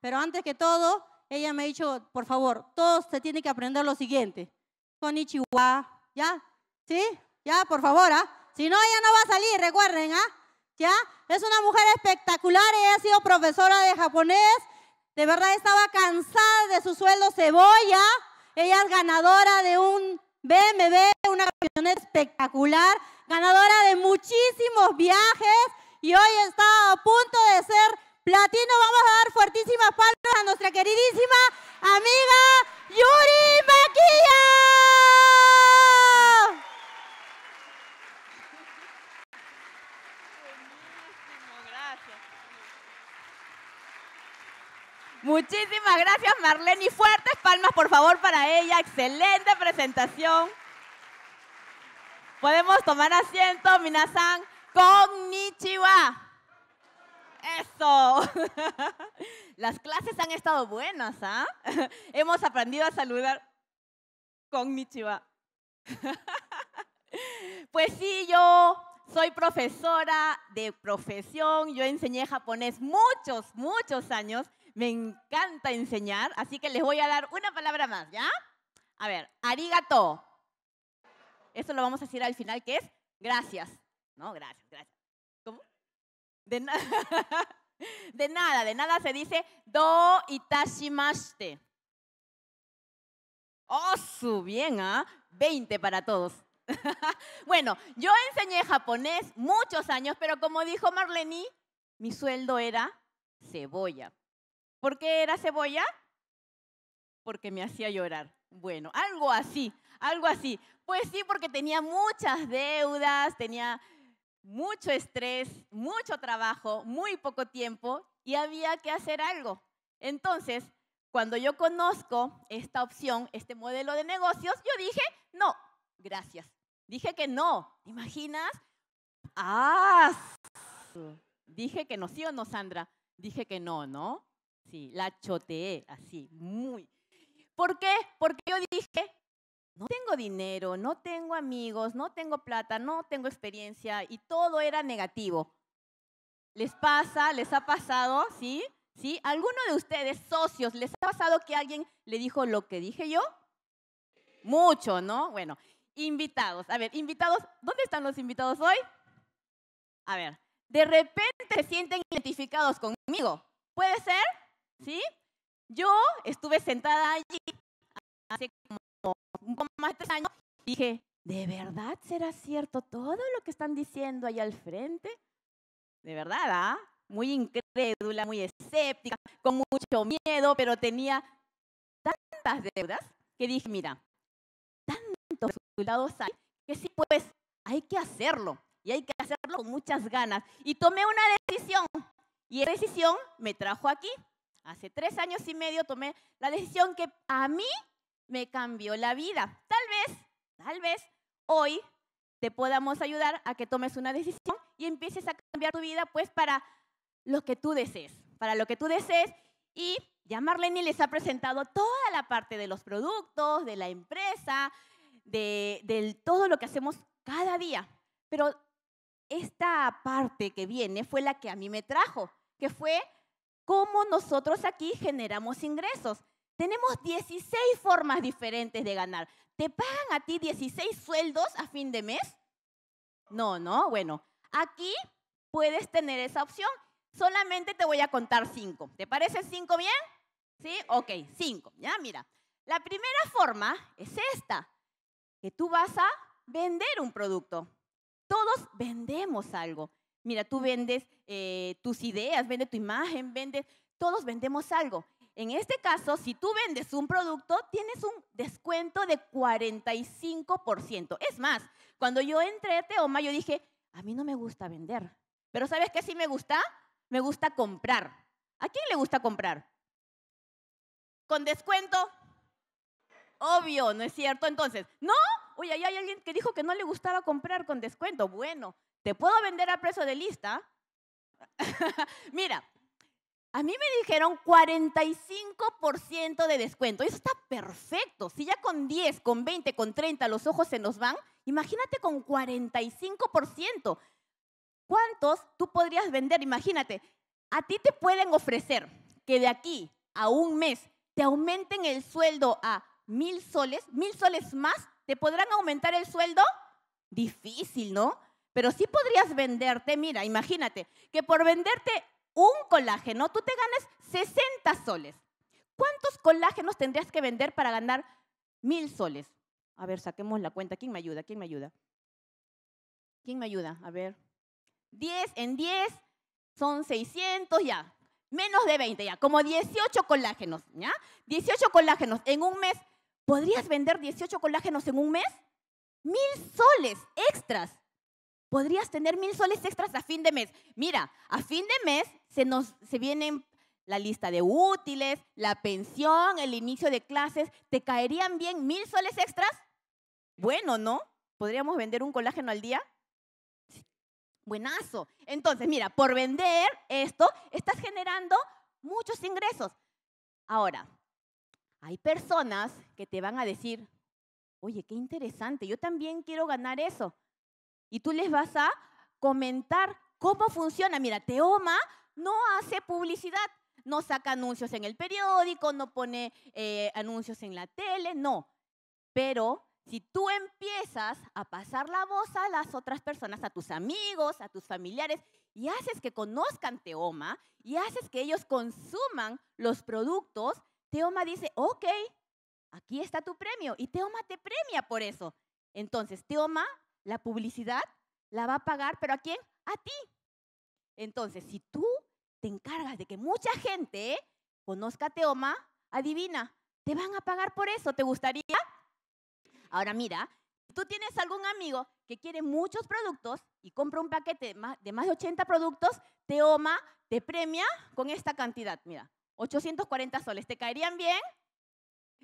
Pero antes que todo, ella me ha dicho, por favor, todos se tienen que aprender lo siguiente. ichiwa ¿ya? ¿Sí? ¿Ya? Por favor, ¿ah? Si no, ella no va a salir, recuerden, ¿ah? ¿Ya? Es una mujer espectacular, ella ha sido profesora de japonés, de verdad estaba cansada de su sueldo cebolla, ¿ah? ella es ganadora de un BMW, una camioneta espectacular, ganadora de muchísimos viajes y hoy está a punto de ser platino. Vamos a dar fuertísimas palmas a nuestra queridísima amiga Yuri Maquilla. Gracias. Muchísimas gracias Marlene y fuertes palmas por favor para ella. Excelente presentación. Podemos tomar asiento, Minasan, con eso. Las clases han estado buenas, ¿ah? Hemos aprendido a saludar con michiba. Pues sí, yo soy profesora de profesión, yo enseñé japonés muchos, muchos años. Me encanta enseñar, así que les voy a dar una palabra más, ¿ya? A ver, arigato. Eso lo vamos a decir al final, que es gracias. No, gracias, gracias. De, de nada, de nada se dice do itashimashite. Oh, su bien, ¿ah? Veinte 20 para todos. bueno, yo enseñé japonés muchos años, pero como dijo Marlene, mi sueldo era cebolla. ¿Por qué era cebolla? Porque me hacía llorar. Bueno, algo así, algo así. Pues sí, porque tenía muchas deudas, tenía mucho estrés, mucho trabajo, muy poco tiempo y había que hacer algo. Entonces, cuando yo conozco esta opción, este modelo de negocios, yo dije, no, gracias. Dije que no. ¿Te imaginas? Ah, dije que no, sí o no, Sandra. Dije que no, ¿no? Sí, la choteé así, muy. ¿Por qué? Porque yo dije, no tengo dinero, no tengo amigos, no tengo plata, no tengo experiencia y todo era negativo. ¿Les pasa? ¿Les ha pasado? ¿Sí? ¿Sí? ¿Alguno de ustedes, socios, les ha pasado que alguien le dijo lo que dije yo? Mucho, ¿no? Bueno, invitados. A ver, invitados, ¿dónde están los invitados hoy? A ver, de repente se sienten identificados conmigo. ¿Puede ser? ¿Sí? Yo estuve sentada allí hace como un poco más de tres años, dije, ¿de verdad será cierto todo lo que están diciendo ahí al frente? De verdad, ¿ah? Muy incrédula, muy escéptica, con mucho miedo, pero tenía tantas deudas que dije, mira, tantos resultados hay que sí, pues hay que hacerlo y hay que hacerlo con muchas ganas. Y tomé una decisión y esa decisión me trajo aquí. Hace tres años y medio tomé la decisión que a mí me cambió la vida. Tal vez, tal vez hoy te podamos ayudar a que tomes una decisión y empieces a cambiar tu vida pues para lo que tú desees, para lo que tú desees. Y ya Marlene les ha presentado toda la parte de los productos, de la empresa, de, de todo lo que hacemos cada día. Pero esta parte que viene fue la que a mí me trajo, que fue cómo nosotros aquí generamos ingresos. Tenemos 16 formas diferentes de ganar. ¿Te pagan a ti 16 sueldos a fin de mes? No, no, bueno. Aquí puedes tener esa opción. Solamente te voy a contar 5. ¿Te parece 5 bien? ¿Sí? Ok, 5. Ya, mira. La primera forma es esta, que tú vas a vender un producto. Todos vendemos algo. Mira, tú vendes eh, tus ideas, vende tu imagen, vendes, todos vendemos algo. En este caso, si tú vendes un producto, tienes un descuento de 45%. Es más, cuando yo entré a Teoma, yo dije, a mí no me gusta vender, pero ¿sabes qué sí me gusta? Me gusta comprar. ¿A quién le gusta comprar? ¿Con descuento? Obvio, ¿no es cierto? Entonces, no, oye, hay alguien que dijo que no le gustaba comprar con descuento. Bueno, te puedo vender a precio de lista. Mira, a mí me dijeron 45% de descuento. Eso está perfecto. Si ya con 10, con 20, con 30 los ojos se nos van, imagínate con 45%. ¿Cuántos tú podrías vender? Imagínate, a ti te pueden ofrecer que de aquí a un mes te aumenten el sueldo a mil soles, mil soles más, ¿te podrán aumentar el sueldo? Difícil, ¿no? Pero sí podrías venderte, mira, imagínate, que por venderte un colágeno, tú te ganas 60 soles. ¿Cuántos colágenos tendrías que vender para ganar mil soles? A ver, saquemos la cuenta. ¿Quién me ayuda? ¿Quién me ayuda? ¿Quién me ayuda? A ver. 10 en 10 son 600 ya. Menos de 20 ya. Como 18 colágenos, ¿ya? 18 colágenos en un mes. ¿Podrías vender 18 colágenos en un mes? Mil soles extras podrías tener mil soles extras a fin de mes. Mira, a fin de mes se nos se vienen la lista de útiles, la pensión, el inicio de clases. ¿Te caerían bien mil soles extras? Bueno, ¿no? ¿Podríamos vender un colágeno al día? Buenazo. Entonces, mira, por vender esto, estás generando muchos ingresos. Ahora, hay personas que te van a decir, oye, qué interesante, yo también quiero ganar eso y tú les vas a comentar cómo funciona. Mira, Teoma no hace publicidad, no saca anuncios en el periódico, no pone eh, anuncios en la tele, no. Pero si tú empiezas a pasar la voz a las otras personas, a tus amigos, a tus familiares, y haces que conozcan Teoma y haces que ellos consuman los productos, Teoma dice, ok, aquí está tu premio y Teoma te premia por eso. Entonces, Teoma la publicidad la va a pagar, pero ¿a quién? A ti. Entonces, si tú te encargas de que mucha gente conozca Teoma, adivina, te van a pagar por eso, ¿te gustaría? Ahora mira, si tú tienes algún amigo que quiere muchos productos y compra un paquete de más de 80 productos, Teoma te premia con esta cantidad, mira, 840 soles, ¿te caerían bien?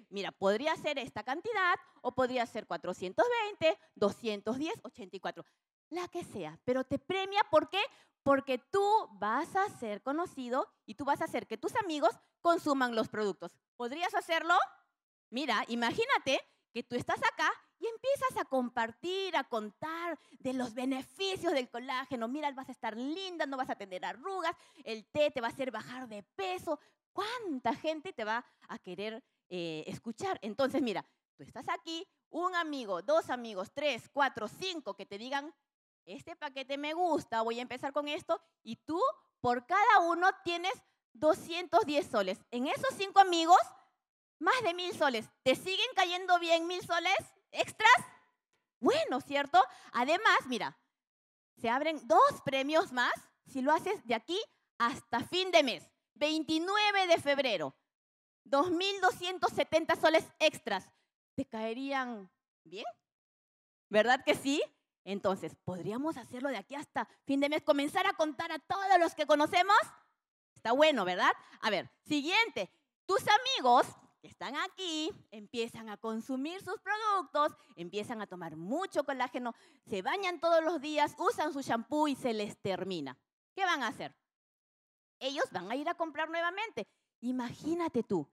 Mira, podría ser esta cantidad o podría ser 420, 210, 84, la que sea, pero te premia ¿por qué? Porque tú vas a ser conocido y tú vas a hacer que tus amigos consuman los productos. ¿Podrías hacerlo? Mira, imagínate que tú estás acá y empiezas a compartir, a contar de los beneficios del colágeno. Mira, vas a estar linda, no vas a tener arrugas, el té te va a hacer bajar de peso. ¿Cuánta gente te va a querer eh, escuchar. Entonces, mira, tú estás aquí, un amigo, dos amigos, tres, cuatro, cinco que te digan, este paquete me gusta, voy a empezar con esto, y tú por cada uno tienes 210 soles. En esos cinco amigos, más de mil soles. ¿Te siguen cayendo bien mil soles extras? Bueno, ¿cierto? Además, mira, se abren dos premios más si lo haces de aquí hasta fin de mes, 29 de febrero. 2.270 soles extras. ¿Te caerían bien? ¿Verdad que sí? Entonces, ¿podríamos hacerlo de aquí hasta fin de mes? Comenzar a contar a todos los que conocemos. Está bueno, ¿verdad? A ver, siguiente. Tus amigos que están aquí empiezan a consumir sus productos, empiezan a tomar mucho colágeno, se bañan todos los días, usan su shampoo y se les termina. ¿Qué van a hacer? Ellos van a ir a comprar nuevamente. Imagínate tú,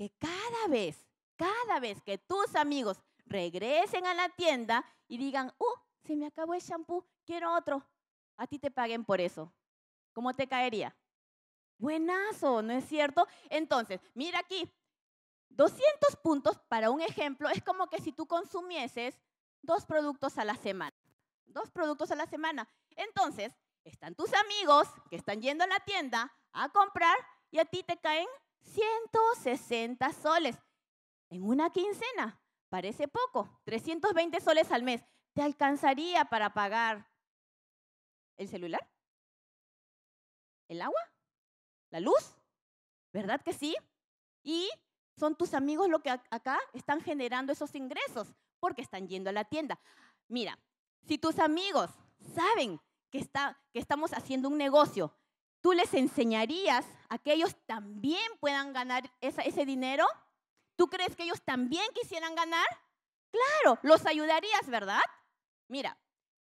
que cada vez, cada vez que tus amigos regresen a la tienda y digan, uh, se me acabó el shampoo, quiero otro, a ti te paguen por eso. ¿Cómo te caería? Buenazo, ¿no es cierto? Entonces, mira aquí, 200 puntos para un ejemplo es como que si tú consumieses dos productos a la semana. Dos productos a la semana. Entonces, están tus amigos que están yendo a la tienda a comprar y a ti te caen 160 soles en una quincena. Parece poco, 320 soles al mes. ¿Te alcanzaría para pagar el celular? ¿El agua? ¿La luz? ¿Verdad que sí? Y son tus amigos los que acá están generando esos ingresos porque están yendo a la tienda. Mira, si tus amigos saben que, que estamos haciendo un negocio tú les enseñarías a que ellos también puedan ganar ese dinero? ¿Tú crees que ellos también quisieran ganar? Claro, los ayudarías, ¿verdad? Mira,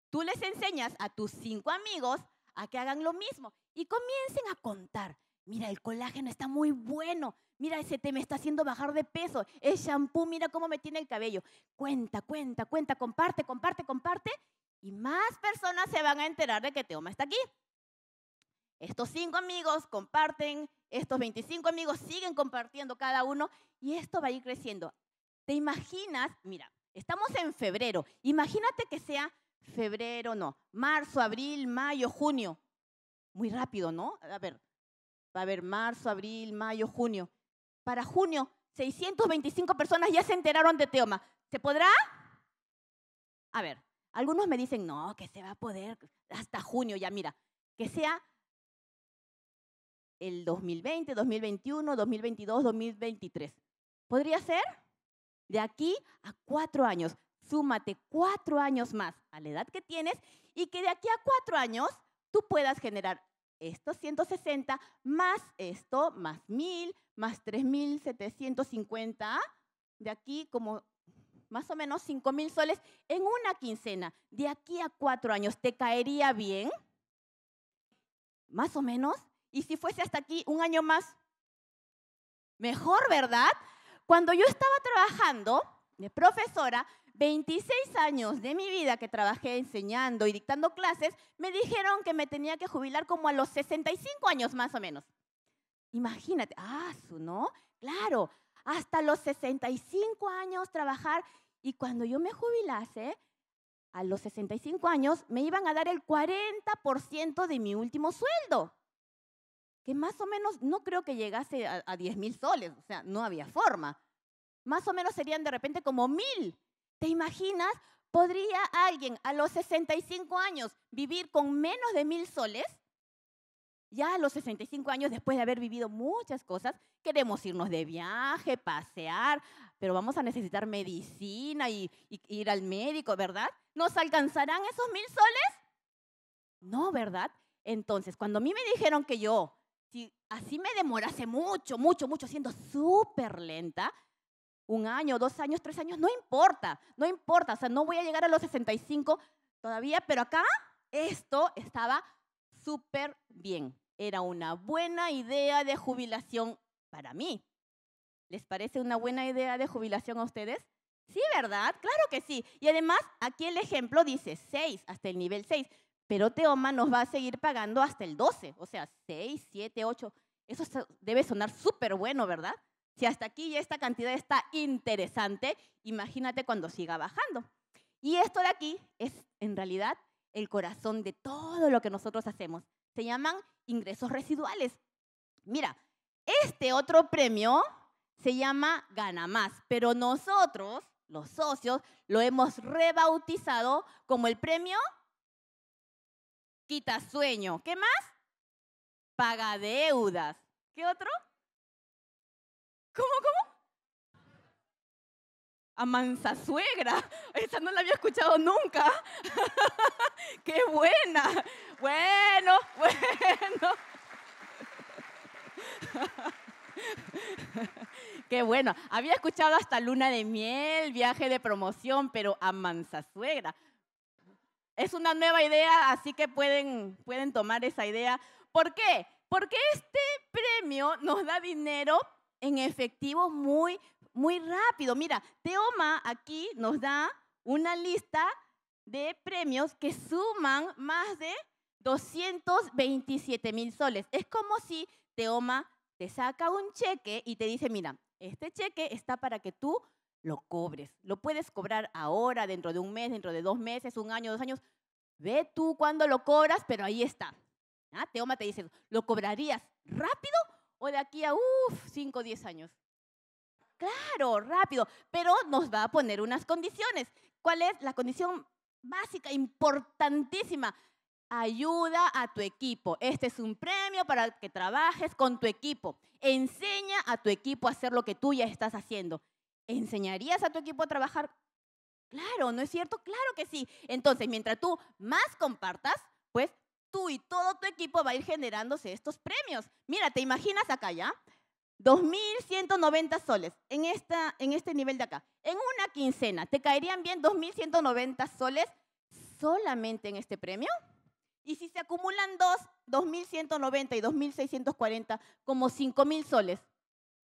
tú les enseñas a tus cinco amigos a que hagan lo mismo y comiencen a contar. Mira, el colágeno está muy bueno. Mira, ese te me está haciendo bajar de peso. El shampoo, mira cómo me tiene el cabello. Cuenta, cuenta, cuenta, comparte, comparte, comparte. Y más personas se van a enterar de que Teoma está aquí. Estos cinco amigos comparten, estos 25 amigos siguen compartiendo cada uno y esto va a ir creciendo. ¿Te imaginas? Mira, estamos en febrero. Imagínate que sea febrero, no, marzo, abril, mayo, junio. Muy rápido, ¿no? A ver, va a haber marzo, abril, mayo, junio. Para junio, 625 personas ya se enteraron de Teoma. ¿Se podrá? A ver, algunos me dicen, no, que se va a poder hasta junio, ya mira, que sea el 2020, 2021, 2022, 2023. ¿Podría ser? De aquí a cuatro años. Súmate cuatro años más a la edad que tienes y que de aquí a cuatro años tú puedas generar estos 160 más esto, más 1000, más 3750, de aquí como más o menos 5000 soles en una quincena, de aquí a cuatro años, ¿te caería bien? Más o menos, y si fuese hasta aquí un año más, mejor, ¿verdad? Cuando yo estaba trabajando de profesora, 26 años de mi vida que trabajé enseñando y dictando clases, me dijeron que me tenía que jubilar como a los 65 años más o menos. Imagínate, ah, ¿no? Claro, hasta los 65 años trabajar y cuando yo me jubilase, a los 65 años, me iban a dar el 40% de mi último sueldo que más o menos no creo que llegase a, diez mil soles, o sea, no había forma. Más o menos serían de repente como mil. ¿Te imaginas? ¿Podría alguien a los 65 años vivir con menos de mil soles? Ya a los 65 años, después de haber vivido muchas cosas, queremos irnos de viaje, pasear, pero vamos a necesitar medicina y, y ir al médico, ¿verdad? ¿Nos alcanzarán esos mil soles? No, ¿verdad? Entonces, cuando a mí me dijeron que yo si así me demorase mucho, mucho, mucho, siendo súper lenta, un año, dos años, tres años, no importa, no importa, o sea, no voy a llegar a los 65 todavía, pero acá esto estaba súper bien. Era una buena idea de jubilación para mí. ¿Les parece una buena idea de jubilación a ustedes? Sí, ¿verdad? Claro que sí. Y además, aquí el ejemplo dice 6, hasta el nivel 6. Pero Teoma nos va a seguir pagando hasta el 12, o sea, 6, 7, 8. Eso debe sonar súper bueno, ¿verdad? Si hasta aquí esta cantidad está interesante, imagínate cuando siga bajando. Y esto de aquí es en realidad el corazón de todo lo que nosotros hacemos. Se llaman ingresos residuales. Mira, este otro premio se llama Gana Más, pero nosotros, los socios, lo hemos rebautizado como el premio quita sueño. ¿Qué más? Paga deudas. ¿Qué otro? ¿Cómo, cómo? A suegra. Esa no la había escuchado nunca. ¡Qué buena! Bueno, bueno. Qué bueno. Había escuchado hasta luna de miel, viaje de promoción, pero a es una nueva idea, así que pueden, pueden tomar esa idea. ¿Por qué? Porque este premio nos da dinero en efectivo muy, muy rápido. Mira, Teoma aquí nos da una lista de premios que suman más de 227 mil soles. Es como si Teoma te saca un cheque y te dice, mira, este cheque está para que tú lo cobres. Lo puedes cobrar ahora, dentro de un mes, dentro de dos meses, un año, dos años. Ve tú cuándo lo cobras, pero ahí está. Teoma te dice, ¿lo cobrarías rápido o de aquí a, Uf 5 o 10 años? Claro, rápido, pero nos va a poner unas condiciones. ¿Cuál es la condición básica, importantísima? Ayuda a tu equipo. Este es un premio para que trabajes con tu equipo. Enseña a tu equipo a hacer lo que tú ya estás haciendo. ¿enseñarías a tu equipo a trabajar? Claro, ¿no es cierto? Claro que sí. Entonces, mientras tú más compartas, pues tú y todo tu equipo va a ir generándose estos premios. Mira, te imaginas acá ya, 2.190 soles en, esta, en este nivel de acá. En una quincena, ¿te caerían bien 2.190 soles solamente en este premio? Y si se acumulan dos, 2.190 y 2.640, como 5.000 soles,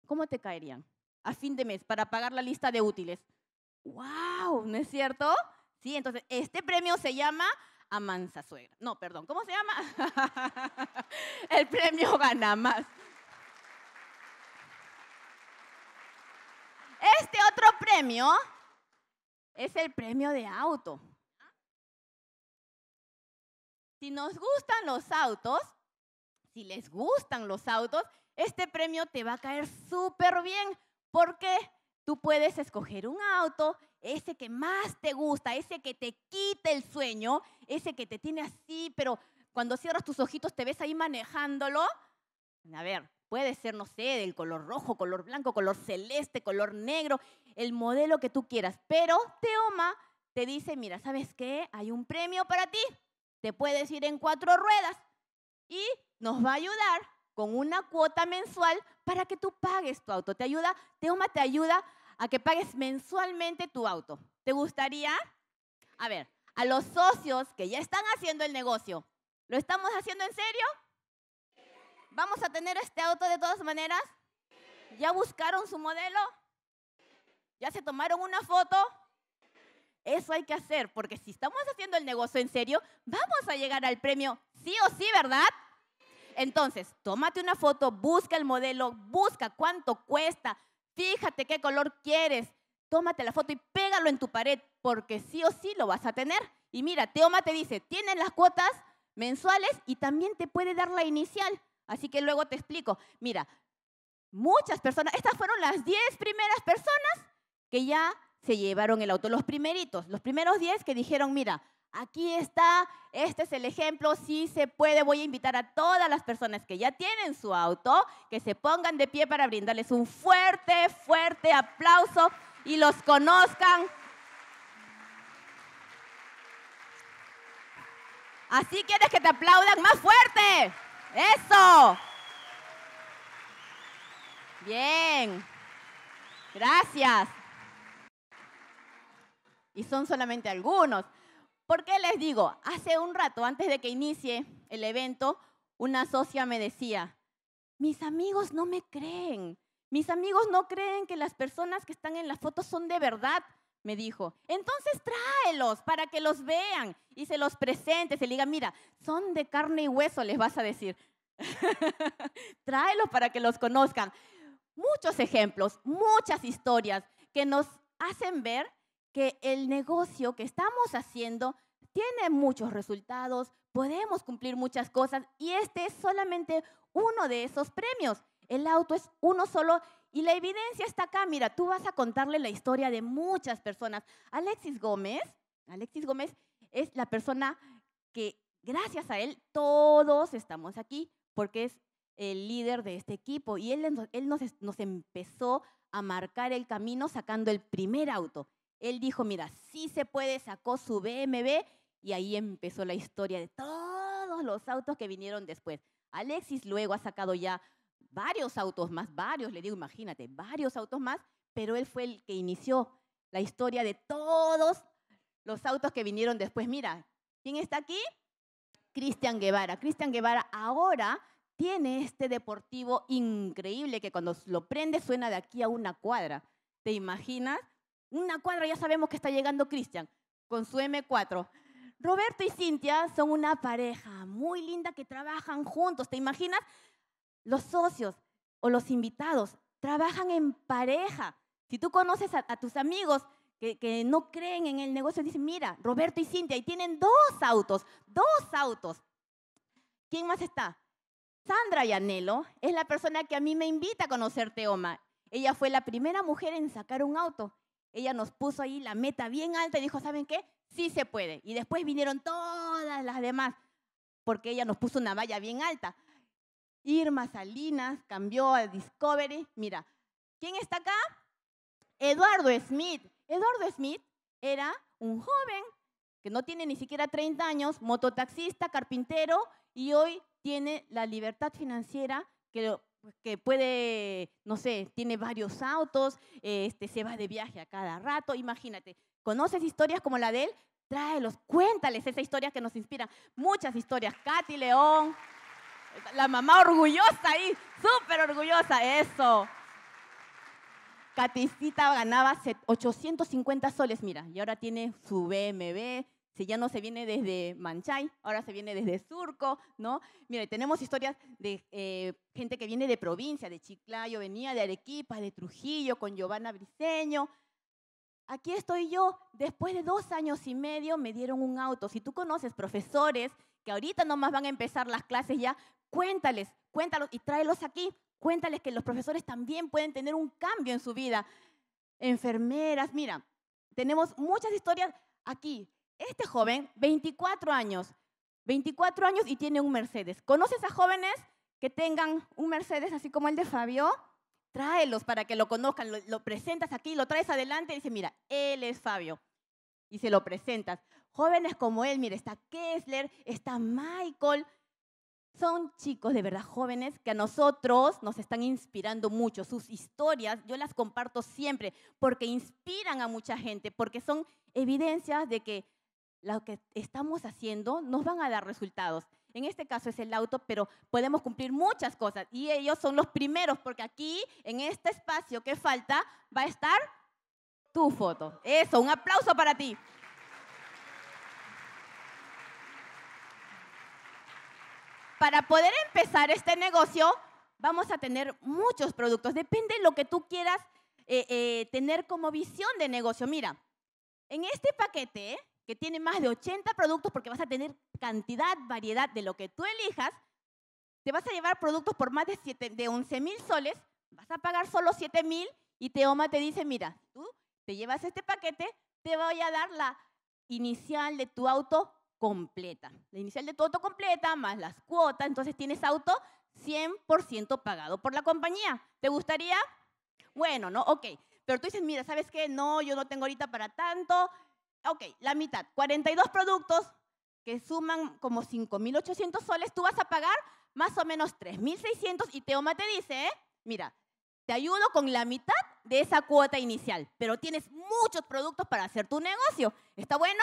¿cómo te caerían? a fin de mes para pagar la lista de útiles. ¡Wow! ¿No es cierto? Sí, entonces este premio se llama Amansa Suegra. No, perdón, ¿cómo se llama? El premio gana más. Este otro premio es el premio de auto. Si nos gustan los autos, si les gustan los autos, este premio te va a caer súper bien porque tú puedes escoger un auto, ese que más te gusta, ese que te quita el sueño, ese que te tiene así, pero cuando cierras tus ojitos te ves ahí manejándolo. A ver, puede ser, no sé, del color rojo, color blanco, color celeste, color negro, el modelo que tú quieras. Pero Teoma te dice, mira, ¿sabes qué? Hay un premio para ti. Te puedes ir en cuatro ruedas y nos va a ayudar con una cuota mensual para que tú pagues tu auto. Te ayuda, Teoma te ayuda a que pagues mensualmente tu auto. ¿Te gustaría? A ver, a los socios que ya están haciendo el negocio, ¿lo estamos haciendo en serio? ¿Vamos a tener este auto de todas maneras? ¿Ya buscaron su modelo? ¿Ya se tomaron una foto? Eso hay que hacer, porque si estamos haciendo el negocio en serio, vamos a llegar al premio sí o sí, ¿verdad? Entonces, tómate una foto, busca el modelo, busca cuánto cuesta, fíjate qué color quieres, tómate la foto y pégalo en tu pared, porque sí o sí lo vas a tener. Y mira, Teoma te dice, tienen las cuotas mensuales y también te puede dar la inicial. Así que luego te explico. Mira, muchas personas, estas fueron las 10 primeras personas que ya se llevaron el auto, los primeritos, los primeros 10 que dijeron, mira, Aquí está, este es el ejemplo, sí se puede. Voy a invitar a todas las personas que ya tienen su auto que se pongan de pie para brindarles un fuerte, fuerte aplauso y los conozcan. Así quieres que te aplaudan más fuerte. Eso. Bien. Gracias. Y son solamente algunos. ¿Por qué les digo? Hace un rato, antes de que inicie el evento, una socia me decía, mis amigos no me creen, mis amigos no creen que las personas que están en la foto son de verdad, me dijo. Entonces tráelos para que los vean y se los presente, se les diga, mira, son de carne y hueso, les vas a decir. tráelos para que los conozcan. Muchos ejemplos, muchas historias que nos hacen ver que el negocio que estamos haciendo tiene muchos resultados, podemos cumplir muchas cosas y este es solamente uno de esos premios. El auto es uno solo y la evidencia está acá. Mira, tú vas a contarle la historia de muchas personas. Alexis Gómez, Alexis Gómez es la persona que gracias a él todos estamos aquí porque es el líder de este equipo y él, él nos, nos empezó a marcar el camino sacando el primer auto. Él dijo, mira, sí se puede, sacó su BMW y ahí empezó la historia de todos los autos que vinieron después. Alexis luego ha sacado ya varios autos más, varios, le digo, imagínate, varios autos más, pero él fue el que inició la historia de todos los autos que vinieron después. Mira, ¿quién está aquí? Cristian Guevara. Cristian Guevara ahora tiene este deportivo increíble que cuando lo prende suena de aquí a una cuadra. ¿Te imaginas? Una cuadra ya sabemos que está llegando Cristian con su M4. Roberto y Cintia son una pareja muy linda que trabajan juntos. ¿Te imaginas? Los socios o los invitados trabajan en pareja. Si tú conoces a, tus amigos que, no creen en el negocio, dicen, mira, Roberto y Cintia, y tienen dos autos, dos autos. ¿Quién más está? Sandra Yanelo es la persona que a mí me invita a conocerte, oma. Ella fue la primera mujer en sacar un auto ella nos puso ahí la meta bien alta y dijo, ¿saben qué? Sí se puede. Y después vinieron todas las demás, porque ella nos puso una valla bien alta. Irma Salinas cambió a Discovery. Mira, ¿quién está acá? Eduardo Smith. Eduardo Smith era un joven que no tiene ni siquiera 30 años, mototaxista, carpintero, y hoy tiene la libertad financiera que pues, que puede, no sé, tiene varios autos, este, se va de viaje a cada rato, imagínate. ¿Conoces historias como la de él? Tráelos, cuéntales esa historia que nos inspira Muchas historias. Katy León, la mamá orgullosa ahí, súper orgullosa, eso. Caticita ganaba 850 soles, mira, y ahora tiene su BMW, si ya no se viene desde Manchay, ahora se viene desde Surco, ¿no? Mire, tenemos historias de eh, gente que viene de provincia, de Chiclayo, venía de Arequipa, de Trujillo, con Giovanna Briceño. Aquí estoy yo, después de dos años y medio me dieron un auto. Si tú conoces profesores que ahorita nomás van a empezar las clases ya, cuéntales, cuéntalos y tráelos aquí. Cuéntales que los profesores también pueden tener un cambio en su vida. Enfermeras, mira, tenemos muchas historias aquí este joven, 24 años, 24 años y tiene un Mercedes. ¿Conoces a jóvenes que tengan un Mercedes así como el de Fabio? Tráelos para que lo conozcan, lo, presentas aquí, lo traes adelante y dice, mira, él es Fabio. Y se lo presentas. Jóvenes como él, mira, está Kessler, está Michael. Son chicos de verdad jóvenes que a nosotros nos están inspirando mucho. Sus historias yo las comparto siempre porque inspiran a mucha gente, porque son evidencias de que lo que estamos haciendo nos van a dar resultados. En este caso es el auto, pero podemos cumplir muchas cosas y ellos son los primeros porque aquí, en este espacio que falta, va a estar tu foto. Eso, un aplauso para ti. Para poder empezar este negocio, vamos a tener muchos productos. Depende de lo que tú quieras eh, eh, tener como visión de negocio. Mira, en este paquete que tiene más de 80 productos porque vas a tener cantidad, variedad de lo que tú elijas, te vas a llevar productos por más de, de 11 mil soles, vas a pagar solo 7 mil y Teoma te dice, mira, tú te llevas este paquete, te voy a dar la inicial de tu auto completa. La inicial de tu auto completa más las cuotas, entonces tienes auto 100% pagado por la compañía. ¿Te gustaría? Bueno, ¿no? Ok. Pero tú dices, mira, ¿sabes qué? No, yo no tengo ahorita para tanto, ok, la mitad, 42 productos que suman como 5.800 soles, tú vas a pagar más o menos 3.600 y Teoma te dice, eh, mira, te ayudo con la mitad de esa cuota inicial, pero tienes muchos productos para hacer tu negocio. ¿Está bueno?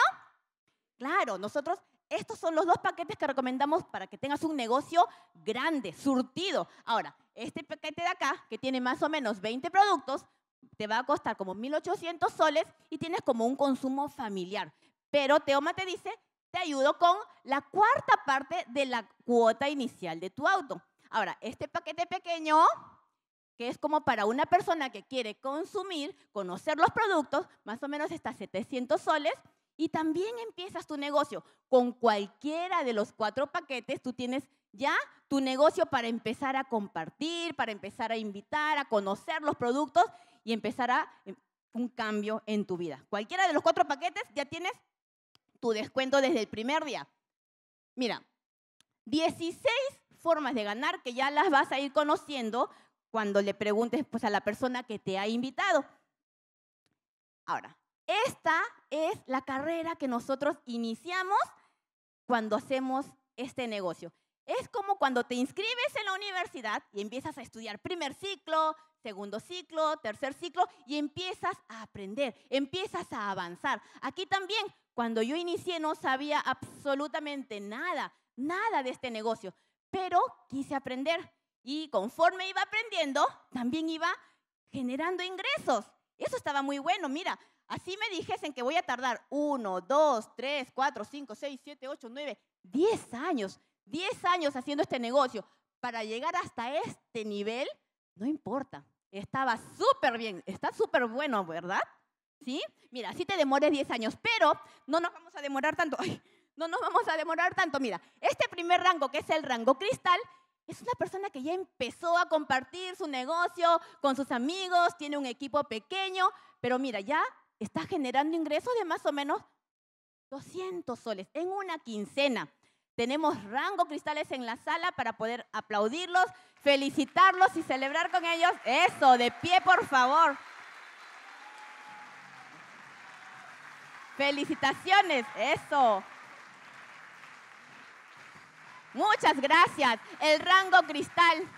Claro, nosotros, estos son los dos paquetes que recomendamos para que tengas un negocio grande, surtido. Ahora, este paquete de acá, que tiene más o menos 20 productos, te va a costar como 1.800 soles y tienes como un consumo familiar. Pero Teoma te dice, te ayudo con la cuarta parte de la cuota inicial de tu auto. Ahora, este paquete pequeño, que es como para una persona que quiere consumir, conocer los productos, más o menos está 700 soles, y también empiezas tu negocio. Con cualquiera de los cuatro paquetes, tú tienes ya tu negocio para empezar a compartir, para empezar a invitar, a conocer los productos y empezará em, un cambio en tu vida. Cualquiera de los cuatro paquetes ya tienes tu descuento desde el primer día. Mira, 16 formas de ganar que ya las vas a ir conociendo cuando le preguntes pues, a la persona que te ha invitado. Ahora, esta es la carrera que nosotros iniciamos cuando hacemos este negocio. Es como cuando te inscribes en la universidad y empiezas a estudiar primer ciclo, segundo ciclo, tercer ciclo y empiezas a aprender, empiezas a avanzar. Aquí también, cuando yo inicié no sabía absolutamente nada, nada de este negocio, pero quise aprender y conforme iba aprendiendo, también iba generando ingresos. Eso estaba muy bueno, mira, así me dijesen que voy a tardar uno, dos, tres, cuatro, cinco, seis, siete, ocho, nueve, diez años 10 años haciendo este negocio para llegar hasta este nivel, no importa. Estaba súper bien, está súper bueno, ¿verdad? ¿Sí? Mira, si te demores 10 años, pero no nos vamos a demorar tanto. no nos vamos a demorar tanto. Mira, este primer rango, que es el rango cristal, es una persona que ya empezó a compartir su negocio con sus amigos, tiene un equipo pequeño, pero mira, ya está generando ingresos de más o menos 200 soles en una quincena. Tenemos rango cristales en la sala para poder aplaudirlos, felicitarlos y celebrar con ellos. Eso, de pie, por favor. Felicitaciones, eso. Muchas gracias. El rango cristal.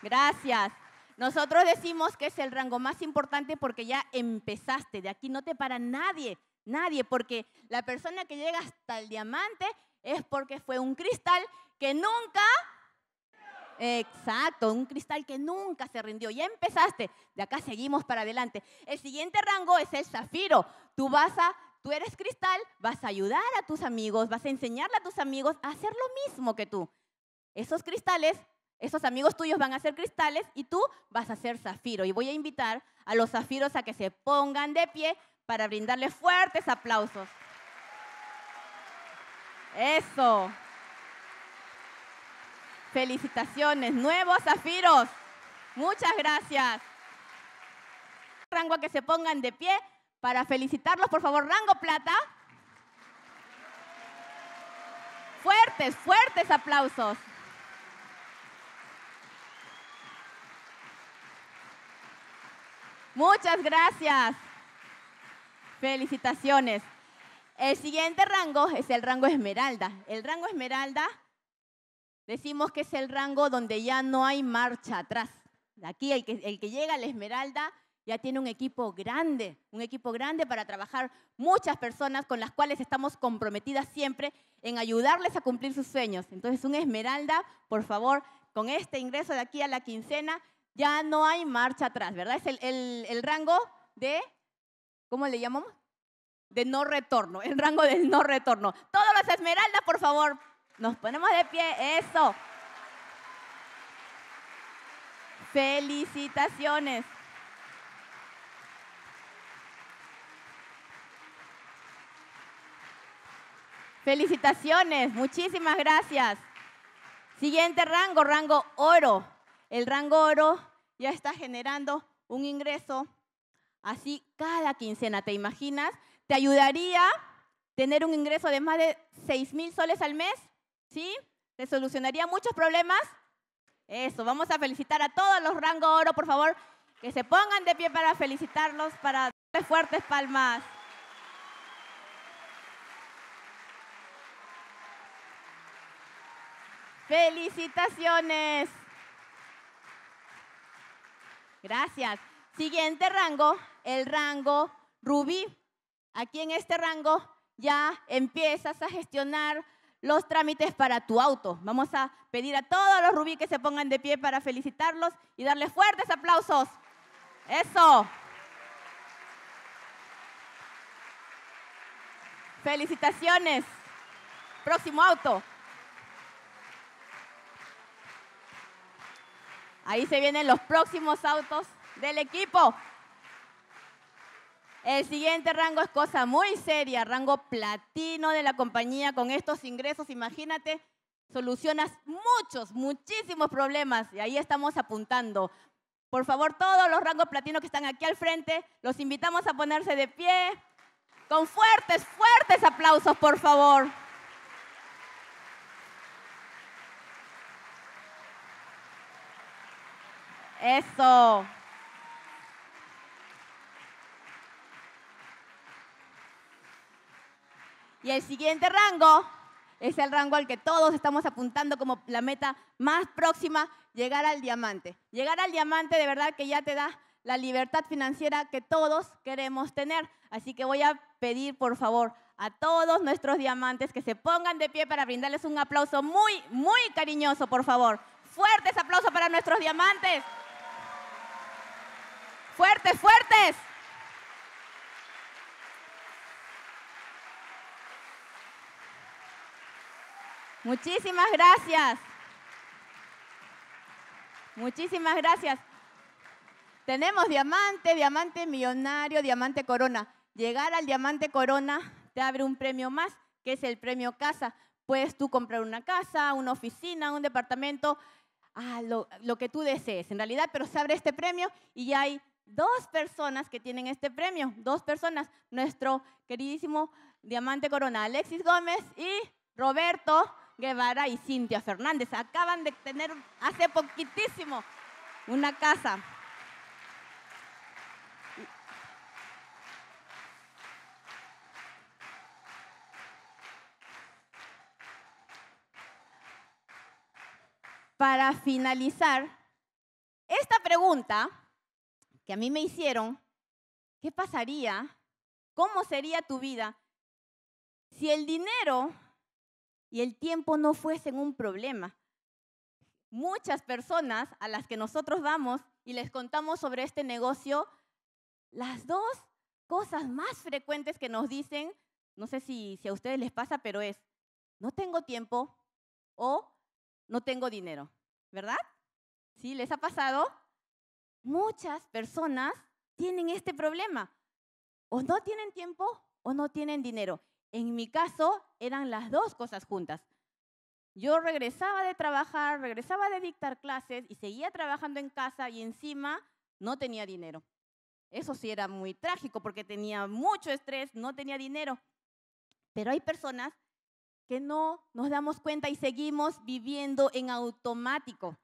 Gracias. Nosotros decimos que es el rango más importante porque ya empezaste. De aquí no te para nadie, nadie, porque la persona que llega hasta el diamante es porque fue un cristal que nunca... Exacto, un cristal que nunca se rindió. Ya empezaste, de acá seguimos para adelante. El siguiente rango es el zafiro. Tú vas a, tú eres cristal, vas a ayudar a tus amigos, vas a enseñarle a tus amigos a hacer lo mismo que tú. Esos cristales esos amigos tuyos van a ser cristales y tú vas a ser zafiro. Y voy a invitar a los zafiros a que se pongan de pie para brindarles fuertes aplausos. Eso. Felicitaciones, nuevos zafiros. Muchas gracias. Rango a que se pongan de pie para felicitarlos, por favor. Rango Plata. Fuertes, fuertes aplausos. Muchas gracias. Felicitaciones. El siguiente rango es el rango esmeralda. El rango esmeralda decimos que es el rango donde ya no hay marcha atrás. Aquí el que, el que llega a la esmeralda ya tiene un equipo grande, un equipo grande para trabajar muchas personas con las cuales estamos comprometidas siempre en ayudarles a cumplir sus sueños. Entonces, un esmeralda, por favor, con este ingreso de aquí a la quincena, ya no hay marcha atrás, ¿verdad? Es el, el rango de, ¿cómo le llamamos? de no retorno, el rango del no retorno. Todos los esmeraldas, por favor, nos ponemos de pie, eso. Felicitaciones. Felicitaciones, muchísimas gracias. Siguiente rango, rango oro. El rango oro ya está generando un ingreso así cada quincena, ¿te imaginas? te ayudaría tener un ingreso de más de 6 mil soles al mes, ¿sí? Te solucionaría muchos problemas. Eso, vamos a felicitar a todos los rango oro, por favor, que se pongan de pie para felicitarlos, para darles fuertes palmas. Felicitaciones. Gracias. Siguiente rango, el rango rubí. Aquí en este rango ya empiezas a gestionar los trámites para tu auto. Vamos a pedir a todos los rubí que se pongan de pie para felicitarlos y darles fuertes aplausos. Eso. Felicitaciones. Próximo auto. Ahí se vienen los próximos autos del equipo. El siguiente rango es cosa muy seria, rango platino de la compañía. Con estos ingresos, imagínate, solucionas muchos, muchísimos problemas. Y ahí estamos apuntando. Por favor, todos los rangos platinos que están aquí al frente, los invitamos a ponerse de pie. Con fuertes, fuertes aplausos, por favor. Eso. Y el siguiente rango es el rango al que todos estamos apuntando como la meta más próxima, llegar al diamante. Llegar al diamante de verdad que ya te da la libertad financiera que todos queremos tener. Así que voy a pedir, por favor, a todos nuestros diamantes que se pongan de pie para brindarles un aplauso muy, muy cariñoso, por favor. Fuertes aplausos para nuestros diamantes. Fuertes, fuertes. Muchísimas gracias. Muchísimas gracias. Tenemos diamante, diamante millonario, diamante corona. Llegar al diamante corona te abre un premio más, que es el premio casa. Puedes tú comprar una casa, una oficina, un departamento, lo, que tú desees en realidad, pero se abre este premio y hay dos personas que tienen este premio, dos personas, nuestro queridísimo diamante corona, Alexis Gómez y Roberto Guevara y Cintia Fernández. Acaban de tener hace poquitísimo una casa. Para finalizar, esta pregunta que a mí me hicieron, ¿qué pasaría? ¿Cómo sería tu vida si el dinero y el tiempo no fuesen un problema. Muchas personas a las que nosotros vamos y les contamos sobre este negocio, las dos cosas más frecuentes que nos dicen, no sé si, si a ustedes les pasa, pero es, no tengo tiempo o no tengo dinero, ¿verdad? ¿Sí? ¿Les ha pasado? Muchas personas tienen este problema. O no tienen tiempo o no tienen dinero. En mi caso, eran las dos cosas juntas. Yo regresaba de trabajar, regresaba de dictar clases y seguía trabajando en casa y encima no tenía dinero. Eso sí era muy trágico porque tenía mucho estrés, no tenía dinero. Pero hay personas que no nos damos cuenta y seguimos viviendo en automático.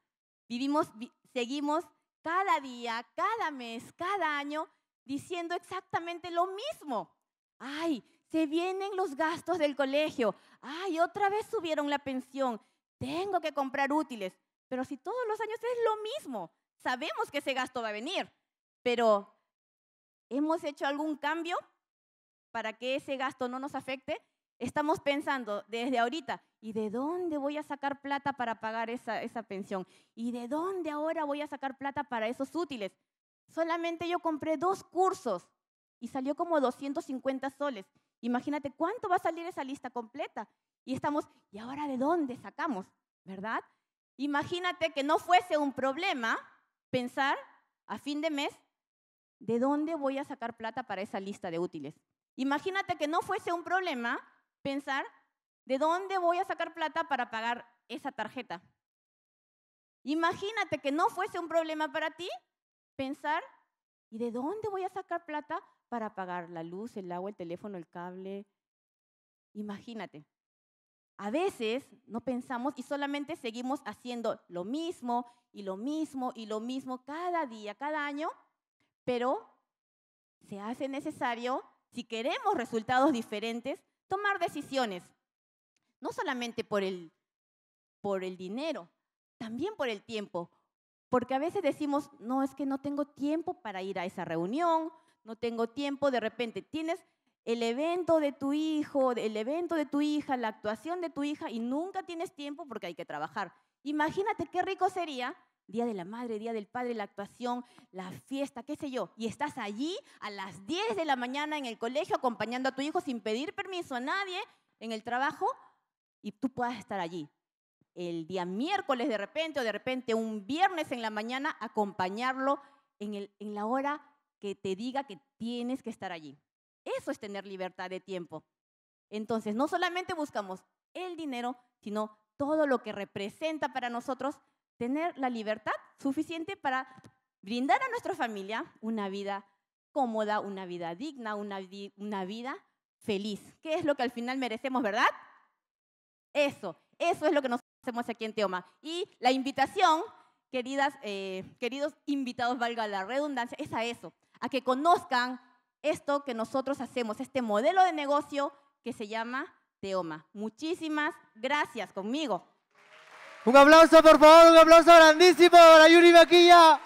Vivimos, seguimos cada día, cada mes, cada año diciendo exactamente lo mismo. Ay, se vienen los gastos del colegio, ay, otra vez subieron la pensión, tengo que comprar útiles, pero si todos los años es lo mismo, sabemos que ese gasto va a venir, pero ¿hemos hecho algún cambio para que ese gasto no nos afecte? Estamos pensando desde ahorita, ¿y de dónde voy a sacar plata para pagar esa, esa pensión? ¿Y de dónde ahora voy a sacar plata para esos útiles? Solamente yo compré dos cursos y salió como 250 soles. Imagínate cuánto va a salir esa lista completa. Y estamos, ¿y ahora de dónde sacamos? ¿Verdad? Imagínate que no fuese un problema pensar a fin de mes, ¿de dónde voy a sacar plata para esa lista de útiles? Imagínate que no fuese un problema pensar, ¿de dónde voy a sacar plata para pagar esa tarjeta? Imagínate que no fuese un problema para ti pensar, ¿y de dónde voy a sacar plata para pagar la luz, el agua, el teléfono, el cable. Imagínate. A veces no pensamos y solamente seguimos haciendo lo mismo y lo mismo y lo mismo cada día, cada año, pero se hace necesario, si queremos resultados diferentes, tomar decisiones. No solamente por el, por el dinero, también por el tiempo. Porque a veces decimos, no, es que no tengo tiempo para ir a esa reunión, no tengo tiempo, de repente tienes el evento de tu hijo, el evento de tu hija, la actuación de tu hija y nunca tienes tiempo porque hay que trabajar. Imagínate qué rico sería Día de la Madre, Día del Padre, la actuación, la fiesta, qué sé yo. Y estás allí a las 10 de la mañana en el colegio acompañando a tu hijo sin pedir permiso a nadie en el trabajo y tú puedas estar allí. El día miércoles de repente o de repente un viernes en la mañana acompañarlo en, en la hora que te diga que tienes que estar allí. Eso es tener libertad de tiempo. Entonces, no solamente buscamos el dinero, sino todo lo que representa para nosotros tener la libertad suficiente para brindar a nuestra familia una vida cómoda, una vida digna, una, vida feliz. ¿Qué es lo que al final merecemos, verdad? Eso, eso es lo que nos hacemos aquí en Teoma. Y la invitación, queridas, eh, queridos invitados, valga la redundancia, es a eso, que conozcan esto que nosotros hacemos, este modelo de negocio que se llama Teoma. Muchísimas gracias conmigo. Un aplauso, por favor, un aplauso grandísimo para Yuri Maquilla.